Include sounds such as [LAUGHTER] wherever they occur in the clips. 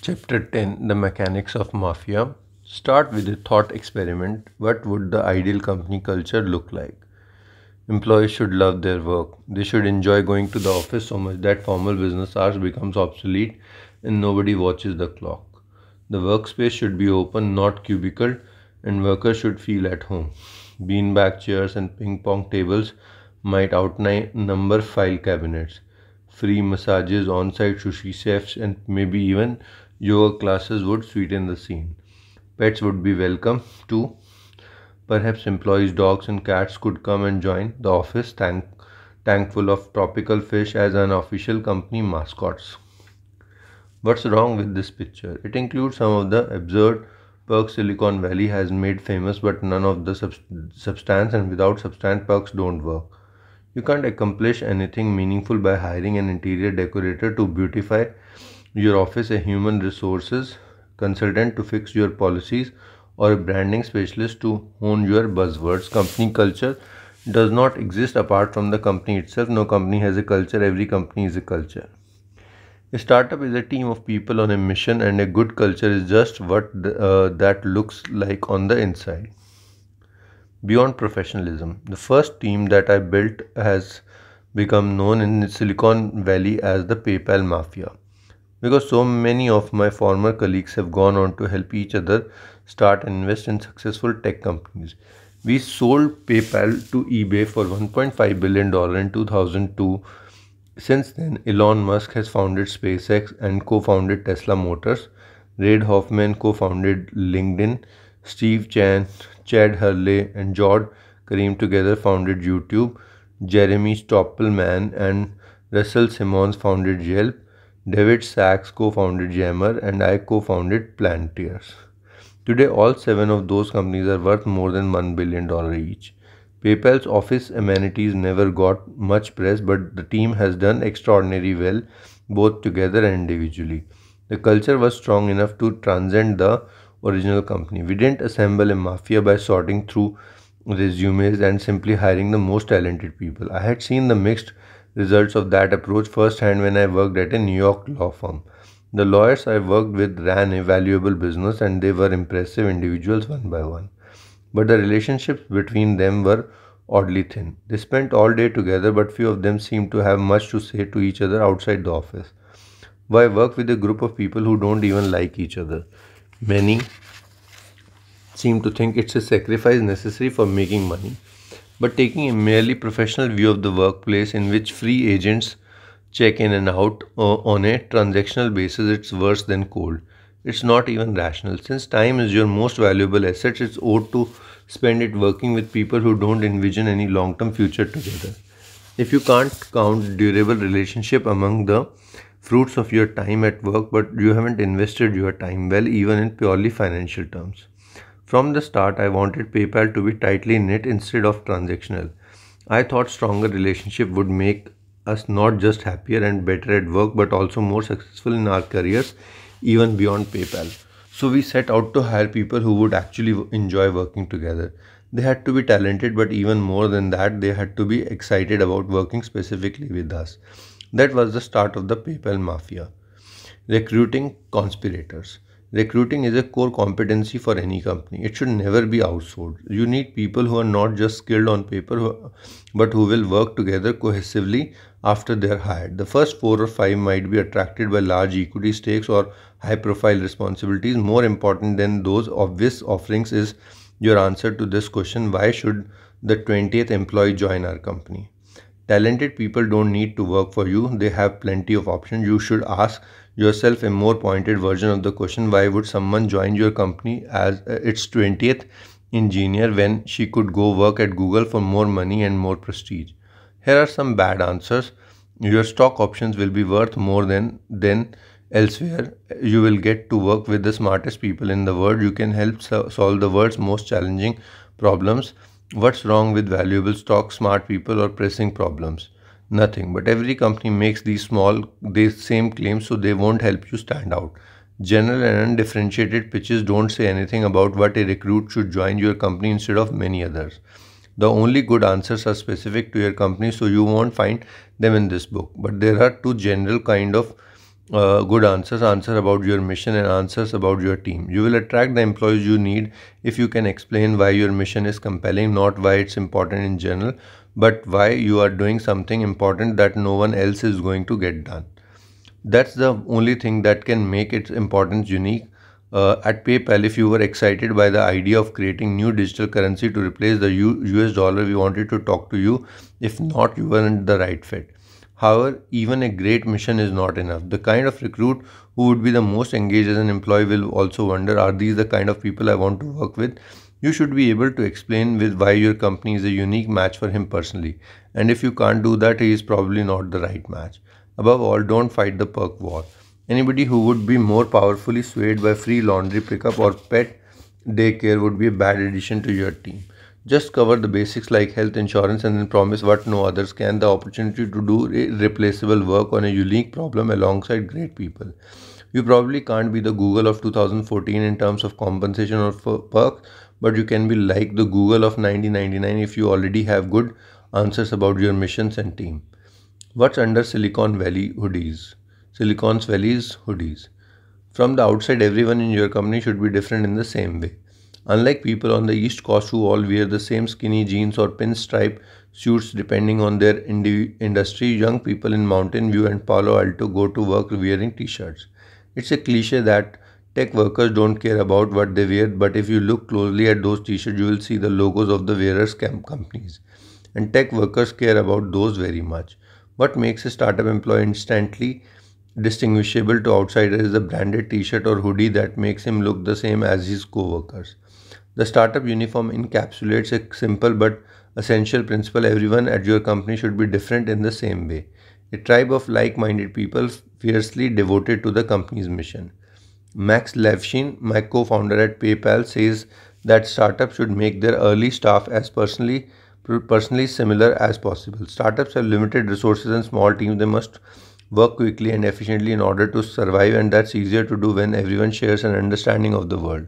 Chapter 10 The Mechanics of Mafia Start with a thought experiment. What would the ideal company culture look like? Employees should love their work. They should enjoy going to the office so much that formal business hours becomes obsolete and nobody watches the clock. The workspace should be open, not cubicle, and workers should feel at home. Beanbag chairs and ping pong tables might outnumber file cabinets free massages, on site sushi chefs, and maybe even yoga classes would sweeten the scene. Pets would be welcome too. Perhaps employees' dogs and cats could come and join the office, tank thankful of tropical fish as unofficial company mascots. What's wrong with this picture? It includes some of the absurd perks Silicon Valley has made famous, but none of the sub- substance, and without substance, perks don't work. You can't accomplish anything meaningful by hiring an interior decorator to beautify your office, a human resources consultant to fix your policies, or a branding specialist to hone your buzzwords. Company culture does not exist apart from the company itself. No company has a culture, every company is a culture. A startup is a team of people on a mission, and a good culture is just what the, uh, that looks like on the inside beyond professionalism. The first team that I built has become known in Silicon Valley as the PayPal Mafia because so many of my former colleagues have gone on to help each other start and invest in successful tech companies. We sold PayPal to eBay for $1.5 billion in 2002. Since then, Elon Musk has founded SpaceX and co founded Tesla Motors. Reid Hoffman co founded LinkedIn. Steve Chan Chad Hurley and Jord Karim together founded YouTube. Jeremy Stoppelman and Russell Simmons founded Yelp. David Sachs co-founded Jammer and I co-founded Plantiers. Today, all seven of those companies are worth more than $1 billion each. PayPal's office amenities never got much press, but the team has done extraordinarily well both together and individually. The culture was strong enough to transcend the original company. We didn't assemble a mafia by sorting through resumes and simply hiring the most talented people. I had seen the mixed results of that approach firsthand when I worked at a New York law firm. The lawyers I worked with ran a valuable business and they were impressive individuals one by one. But the relationships between them were oddly thin. They spent all day together, but few of them seemed to have much to say to each other outside the office. Why work with a group of people who don't even like each other? Many seem to think it's a sacrifice necessary for making money, but taking a merely professional view of the workplace in which free agents check in and out uh, on a transactional basis, it's worse than cold. It's not even rational. Since time is your most valuable asset, it's owed to spend it working with people who don't envision any long term future together. If you can't count durable relationship among the fruits of your time at work, but you haven't invested your time well, even in purely financial terms. From the start, I wanted PayPal to be tightly knit instead of transactional. I thought stronger relationship would make us not just happier and better at work, but also more successful in our careers, even beyond PayPal. So we set out to hire people who would actually enjoy working together. They had to be talented, but even more than that, they had to be excited about working specifically with us. That was the start of the PayPal mafia. Recruiting conspirators. Recruiting is a core competency for any company. It should never be outsourced. You need people who are not just skilled on paper, but who will work together cohesively after they're hired. The first four or five might be attracted by large equity stakes or high profile responsibilities. More important than those obvious offerings is your answer to this question why should the 20th employee join our company? talented people don't need to work for you they have plenty of options you should ask yourself a more pointed version of the question why would someone join your company as uh, its 20th engineer when she could go work at google for more money and more prestige here are some bad answers your stock options will be worth more than than elsewhere you will get to work with the smartest people in the world you can help so solve the world's most challenging problems What's wrong with valuable stock, smart people, or pressing problems? Nothing. But every company makes these small, these same claims, so they won't help you stand out. General and undifferentiated pitches don't say anything about what a recruit should join your company instead of many others. The only good answers are specific to your company, so you won't find them in this book. But there are two general kind of uh, good answers, answer about your mission and answers about your team. You will attract the employees you need if you can explain why your mission is compelling, not why it's important in general, but why you are doing something important that no one else is going to get done. That's the only thing that can make its importance unique. Uh, at PayPal, if you were excited by the idea of creating new digital currency to replace the U US dollar, we wanted to talk to you. If not, you weren't the right fit. However, even a great mission is not enough. The kind of recruit who would be the most engaged as an employee will also wonder are these the kind of people I want to work with? You should be able to explain with why your company is a unique match for him personally. And if you can't do that, he is probably not the right match. Above all, don't fight the perk war. Anybody who would be more powerfully swayed by free laundry pickup or pet daycare would be a bad addition to your team just cover the basics like health insurance and then promise what no others can the opportunity to do irreplaceable work on a unique problem alongside great people. You probably can't be the Google of 2014 in terms of compensation or perks, but you can be like the Google of 1999 if you already have good answers about your missions and team. What's under Silicon Valley hoodies? Silicon Valley's hoodies. From the outside, everyone in your company should be different in the same way. Unlike people on the East Coast who all wear the same skinny jeans or pinstripe suits depending on their indi- industry, young people in Mountain View and Palo Alto go to work wearing t shirts. It's a cliche that tech workers don't care about what they wear, but if you look closely at those t shirts, you will see the logos of the wearers' companies. And tech workers care about those very much. What makes a startup employee instantly distinguishable to outsiders is a branded t shirt or hoodie that makes him look the same as his co workers. The startup uniform encapsulates a simple but essential principle everyone at your company should be different in the same way. A tribe of like minded people fiercely devoted to the company's mission. Max Levshin, my co founder at PayPal, says that startups should make their early staff as personally personally similar as possible. Startups have limited resources and small teams. They must work quickly and efficiently in order to survive, and that's easier to do when everyone shares an understanding of the world.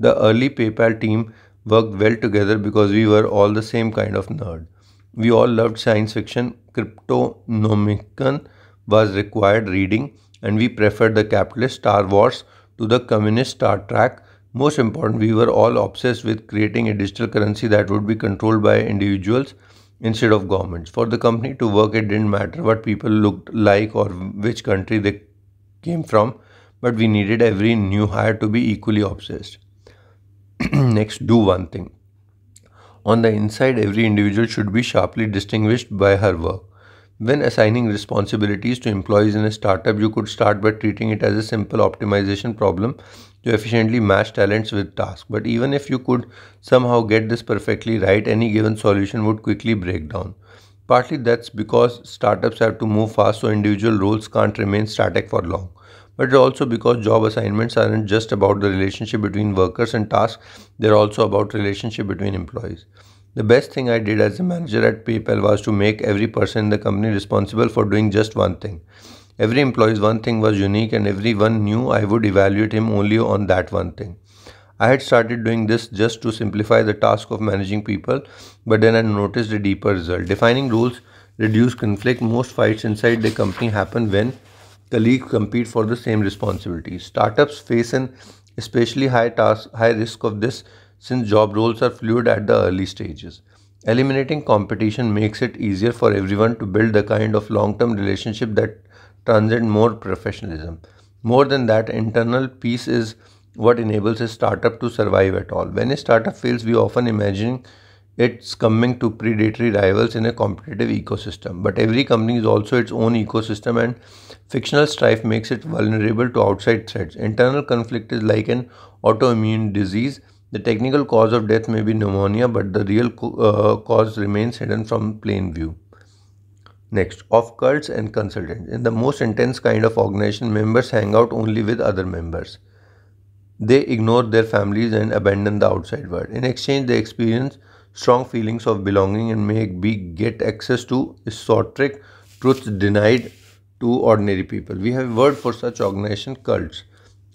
The early PayPal team worked well together because we were all the same kind of nerd. We all loved science fiction. Cryptonomicon was required reading, and we preferred the capitalist Star Wars to the communist Star Trek. Most important, we were all obsessed with creating a digital currency that would be controlled by individuals instead of governments. For the company to work, it didn't matter what people looked like or which country they came from, but we needed every new hire to be equally obsessed. [CLEARS THROAT] Next, do one thing. On the inside, every individual should be sharply distinguished by her work. When assigning responsibilities to employees in a startup, you could start by treating it as a simple optimization problem to efficiently match talents with tasks. But even if you could somehow get this perfectly right, any given solution would quickly break down. Partly that's because startups have to move fast, so individual roles can't remain static for long but also because job assignments aren't just about the relationship between workers and tasks, they're also about relationship between employees. The best thing I did as a manager at PayPal was to make every person in the company responsible for doing just one thing. Every employee's one thing was unique and everyone knew I would evaluate him only on that one thing. I had started doing this just to simplify the task of managing people, but then I noticed a deeper result. Defining rules reduce conflict. Most fights inside the company happen when the league compete for the same responsibilities. Startups face an especially high task, high risk of this since job roles are fluid at the early stages. Eliminating competition makes it easier for everyone to build the kind of long-term relationship that into more professionalism. More than that, internal peace is what enables a startup to survive at all. When a startup fails, we often imagine it's coming to predatory rivals in a competitive ecosystem. But every company is also its own ecosystem, and fictional strife makes it vulnerable to outside threats. Internal conflict is like an autoimmune disease. The technical cause of death may be pneumonia, but the real uh, cause remains hidden from plain view. Next, of cults and consultants. In the most intense kind of organization, members hang out only with other members. They ignore their families and abandon the outside world. In exchange, they experience strong feelings of belonging and make we get access to esoteric truths denied to ordinary people. We have a word for such organization cults.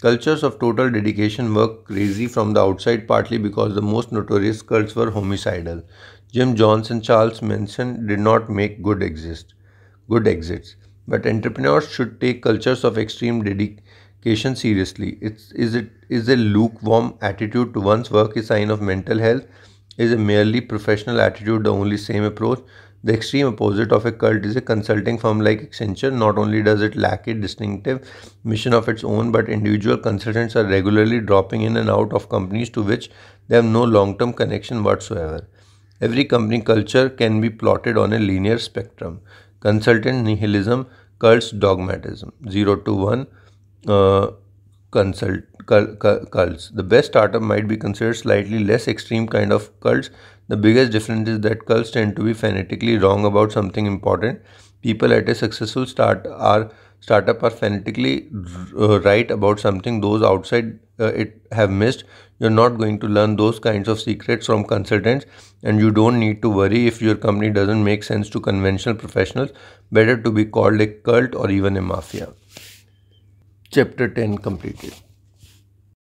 Cultures of total dedication work crazy from the outside partly because the most notorious cults were homicidal. Jim Jones and Charles Manson did not make good exist, good exits. But entrepreneurs should take cultures of extreme dedication seriously. It's, is it is a lukewarm attitude to one's work a sign of mental health? is a merely professional attitude the only same approach? The extreme opposite of a cult is a consulting firm like Accenture. Not only does it lack a distinctive mission of its own, but individual consultants are regularly dropping in and out of companies to which they have no long term connection whatsoever. Every company culture can be plotted on a linear spectrum consultant nihilism, cults dogmatism. 0 to 1. Uh, consult, cults. The best startup might be considered slightly less extreme kind of cults. The biggest difference is that cults tend to be fanatically wrong about something important. People at a successful start are startup are fanatically uh, right about something those outside uh, it have missed. You're not going to learn those kinds of secrets from consultants, and you don't need to worry if your company doesn't make sense to conventional professionals. Better to be called a cult or even a mafia chapter 10 completed